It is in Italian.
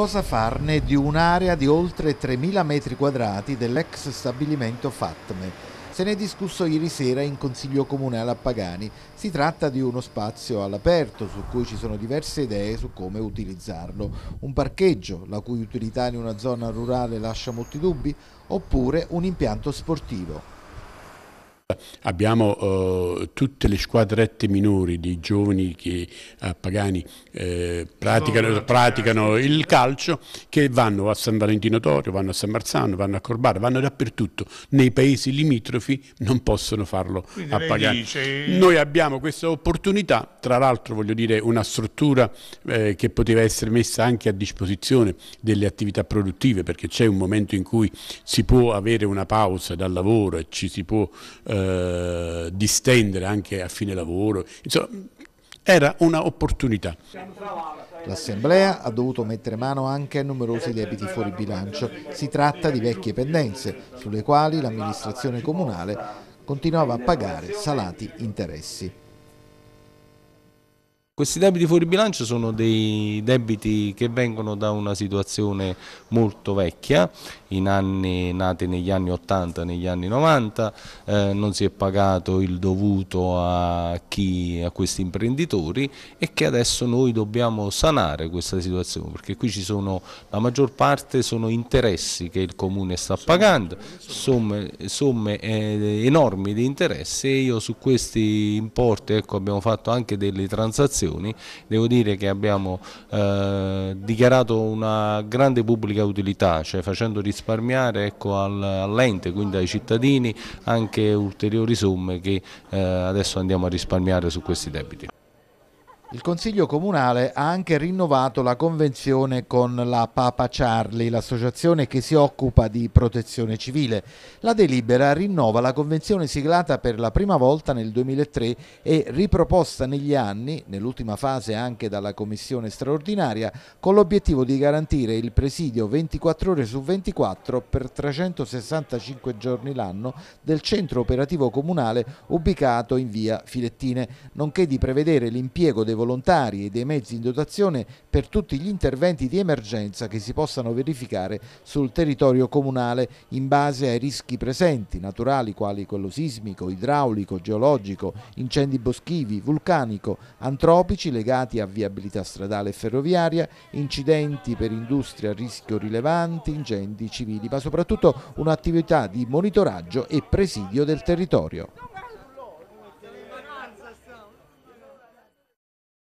cosa farne di un'area di oltre 3.000 metri quadrati dell'ex stabilimento Fatme. Se ne è discusso ieri sera in Consiglio Comunale a Pagani. Si tratta di uno spazio all'aperto su cui ci sono diverse idee su come utilizzarlo. Un parcheggio, la cui utilità in una zona rurale lascia molti dubbi, oppure un impianto sportivo. Abbiamo eh, tutte le squadrette minori di giovani che a eh, Pagani eh, praticano, praticano, il calcio che vanno a San Valentino Torio, vanno a San Marzano, vanno a Corbara, vanno dappertutto. Nei paesi limitrofi non possono farlo Quindi a Pagani. Dice... Noi abbiamo questa opportunità, tra l'altro voglio dire una struttura eh, che poteva essere messa anche a disposizione delle attività produttive perché c'è un momento in cui si può avere una pausa dal lavoro e ci si può... Eh, eh, distendere anche a fine lavoro, insomma era un'opportunità. L'Assemblea ha dovuto mettere mano anche a numerosi debiti fuori bilancio. Si tratta di vecchie pendenze sulle quali l'amministrazione comunale continuava a pagare salati interessi. Questi debiti fuori bilancio sono dei debiti che vengono da una situazione molto vecchia in anni, nati negli anni 80, negli anni 90, eh, non si è pagato il dovuto a, chi, a questi imprenditori e che adesso noi dobbiamo sanare questa situazione perché qui ci sono, la maggior parte sono interessi che il comune sta pagando, somme, somme eh, enormi di interessi e io su questi importi ecco, abbiamo fatto anche delle transazioni, devo dire che abbiamo eh, dichiarato una grande pubblica utilità, cioè facendo risparmio risparmiare ecco, all'ente, quindi ai cittadini, anche ulteriori somme che eh, adesso andiamo a risparmiare su questi debiti. Il Consiglio Comunale ha anche rinnovato la convenzione con la Papa Charlie, l'associazione che si occupa di protezione civile. La delibera rinnova la convenzione siglata per la prima volta nel 2003 e riproposta negli anni, nell'ultima fase anche dalla Commissione straordinaria, con l'obiettivo di garantire il presidio 24 ore su 24 per 365 giorni l'anno del centro operativo comunale ubicato in via Filettine, nonché di prevedere l'impiego dei volontari e dei mezzi in dotazione per tutti gli interventi di emergenza che si possano verificare sul territorio comunale in base ai rischi presenti, naturali quali quello sismico, idraulico, geologico, incendi boschivi, vulcanico, antropici legati a viabilità stradale e ferroviaria, incidenti per industria a rischio rilevanti, incendi civili, ma soprattutto un'attività di monitoraggio e presidio del territorio.